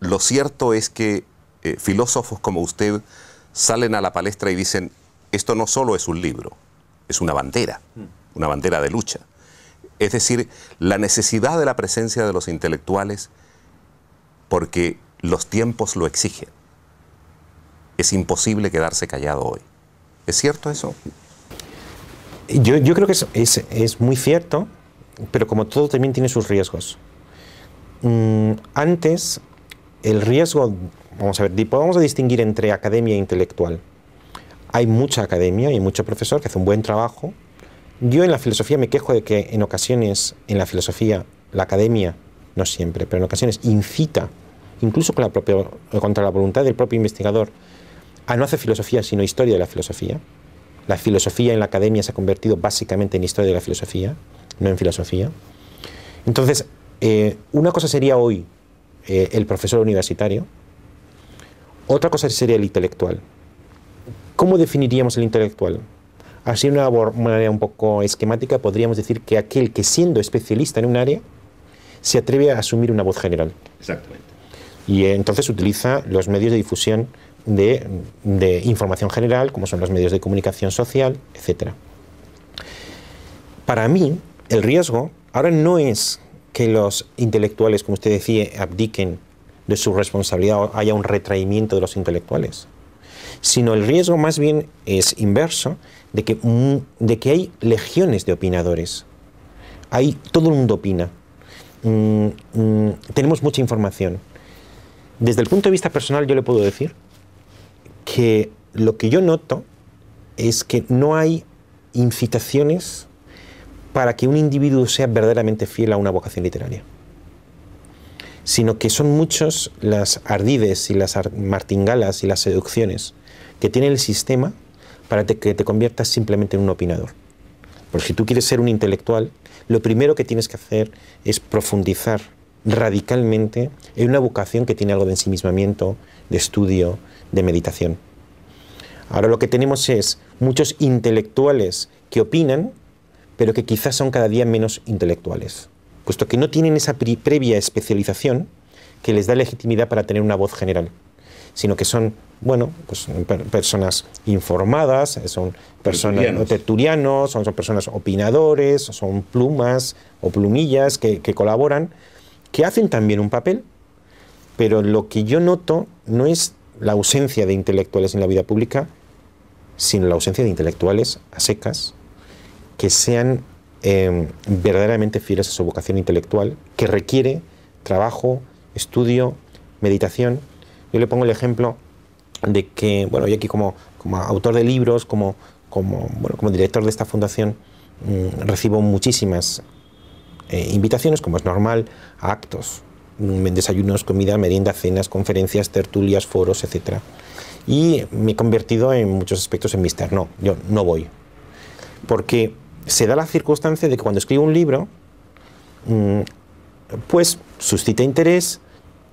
lo cierto es que eh, filósofos como usted salen a la palestra y dicen, esto no solo es un libro, es una bandera, mm. una bandera de lucha. Es decir, la necesidad de la presencia de los intelectuales porque los tiempos lo exigen. Es imposible quedarse callado hoy. ¿Es cierto eso? Yo, creo que es muy cierto, pero como todo también tiene sus riesgos. Mm, antes, el riesgo, vamos a ver, vamos a distinguir entre academia e intelectual. Hay mucha academia y mucho profesor que hace un buen trabajo. Yo en la filosofía me quejo de que en ocasiones, en la filosofía, la academia, no siempre, pero en ocasiones incita, incluso con la propia, contra la voluntad del propio investigador, a no hacer filosofía, sino historia de la filosofía. La filosofía en la academia se ha convertido básicamente en historia de la filosofía, no en filosofía. Entonces, eh, una cosa sería hoy eh, el profesor universitario, otra cosa sería el intelectual. ¿Cómo definiríamos el intelectual? Así, de una manera un poco esquemática, podríamos decir que aquel que siendo especialista en un área se atreve a asumir una voz general. Exactamente. Y eh, entonces utiliza los medios de difusión de, de, información general, como son los medios de comunicación social, etc. Para mí, el riesgo ahora no es que los intelectuales, como usted decía, abdiquen de su responsabilidad o haya un retraimiento de los intelectuales, sino el riesgo más bien es inverso de que, de que hay legiones de opinadores. Hay, todo el mundo opina. Mm, mm, tenemos mucha información. Desde el punto de vista personal yo le puedo decir que lo que yo noto es que no hay incitaciones para que un individuo sea verdaderamente fiel a una vocación literaria, sino que son muchos las ardides y las martingalas y las seducciones que tiene el sistema para que te conviertas simplemente en un opinador. Porque si tú quieres ser un intelectual, lo primero que tienes que hacer es profundizar radicalmente en una vocación que tiene algo de ensimismamiento, de estudio, de meditación. Ahora lo que tenemos es muchos intelectuales que opinan, pero que quizás son cada día menos intelectuales, puesto que no tienen esa previa especialización que les da legitimidad para tener una voz general, sino que son, bueno, pues, personas informadas, eh, son personas tertulianos, son, personas opinadores, son plumas o plumillas que colaboran, que hacen también un papel, pero lo que yo noto no es la ausencia de intelectuales en la vida pública, sino la ausencia de intelectuales a secas que sean em, verdaderamente fieles a su vocación intelectual, que requiere trabajo, estudio, meditación. Yo le pongo el ejemplo de que, bueno, yo aquí como, como autor de libros, como, como, como director de esta fundación, mm, recibo muchísimas eh, invitaciones, como es normal, a actos, mm, desayunos, comida, merienda, cenas, conferencias, tertulias, foros, etc. Y me he convertido en muchos aspectos en mister. No, yo no voy. Porque se da la circunstancia de que cuando escribo un libro, mm, pues suscita interés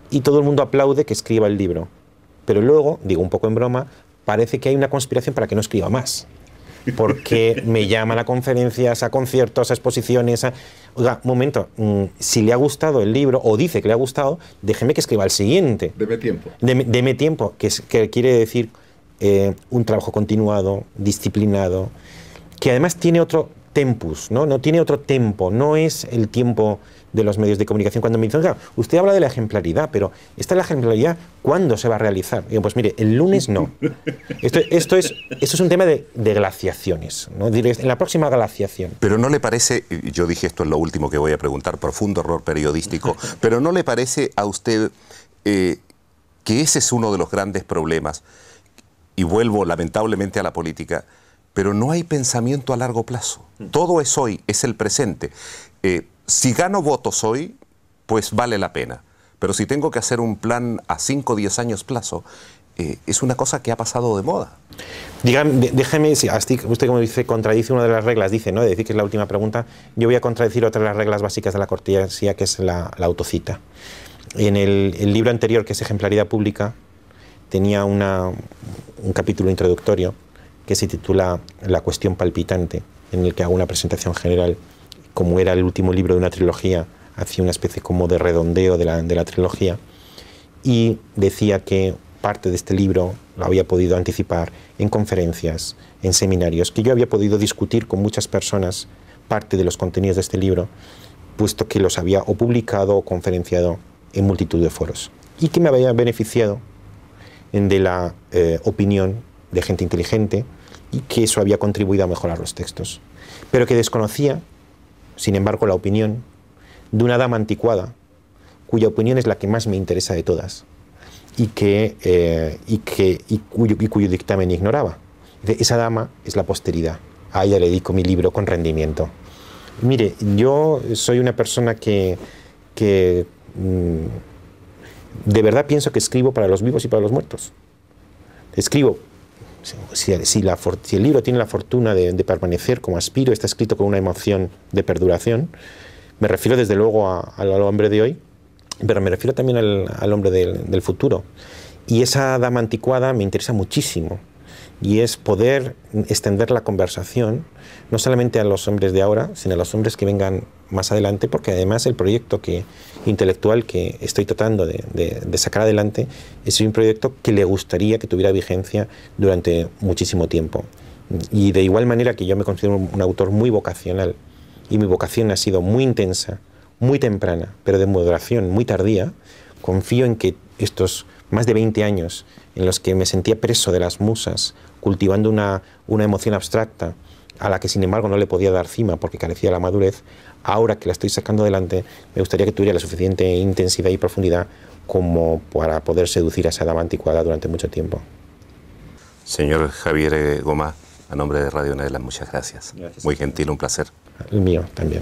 y todo el mundo aplaude que escriba el libro. Pero luego, digo un poco en broma, parece que hay una conspiración para que no escriba más. Porque me llama a conferencias, a conciertos, a exposiciones. A... un momento, mm, si le ha gustado el libro o dice que le ha gustado, déjeme que escriba el siguiente. Deme tiempo. Deme, tiempo, que, quiere decir eh, un trabajo continuado, disciplinado, que además tiene otro tempus, ¿no? no tiene otro tempo, no es el tiempo de los medios de comunicación. Cuando me dicen, usted habla de la ejemplaridad, pero ¿esta la ejemplaridad cuándo se va a realizar? digo, pues mire, el lunes no. Esto, es, es un tema de, glaciaciones, en la próxima glaciación. Pero no le parece, yo dije esto en lo último que voy a preguntar, profundo error periodístico, pero no le parece a usted eh, que ese es uno de los grandes problemas, y vuelvo lamentablemente a la política, pero no hay pensamiento a largo plazo. Mm. Todo es hoy, es el presente. Eh, si gano votos hoy, pues vale la pena. Pero si tengo que hacer un plan a 5 o 10 años plazo, eh, es una cosa que ha pasado de moda. Dígame, déjeme, usted como dice, contradice una de las reglas, dice, ¿no? De decir que es la última pregunta, yo voy a contradecir otra de las reglas básicas de la cortesía, que es la, autocita. En el, libro anterior, que es Ejemplaridad Pública, tenía un capítulo introductorio que se titula La cuestión palpitante, en el que hago una presentación general, como era el último libro de una trilogía, hacía una especie como de redondeo de la, de la trilogía, y decía que parte de este libro lo había podido anticipar en conferencias, en seminarios, que yo había podido discutir con muchas personas parte de los contenidos de este libro, puesto que los había o publicado o conferenciado en multitud de foros, y que me había beneficiado de la eh, opinión de gente inteligente, que eso había contribuido a mejorar los textos, pero que desconocía, sin embargo, la opinión de una dama anticuada, cuya opinión es la que más me interesa de todas y, que, eh, y, que, y cuyo, dictamen ignoraba. de esa dama es la posteridad, a ella le dedico mi libro con rendimiento. Mire, yo soy una persona que, que mm, de verdad pienso que escribo para los vivos y para los muertos. Escribo si, el libro tiene la fortuna de, permanecer como aspiro, está escrito con una emoción de perduración, me refiero desde luego al hombre de hoy, pero me refiero también al, hombre del futuro. Y esa dama anticuada me interesa muchísimo, y es poder extender la conversación no solamente a los hombres de ahora, sino a los hombres que vengan más adelante, porque además el proyecto que, intelectual que estoy tratando de, sacar adelante es un proyecto que le gustaría que tuviera vigencia durante muchísimo tiempo. Y de igual manera que yo me considero un autor muy vocacional, y mi vocación ha sido muy intensa, muy temprana, pero de moderación muy tardía, confío en que estos más de 20 años en los que me sentía preso de las musas, cultivando una emoción abstracta, a la que sin embargo no le podía dar cima porque carecía de la madurez, ahora que la estoy sacando adelante, me gustaría que tuviera la suficiente intensidad y profundidad como para poder seducir a esa dama anticuada durante mucho tiempo. Señor Javier eh, Gomá, a nombre de Radio Nela, muchas gracias Muy gentil, un placer. El mío también.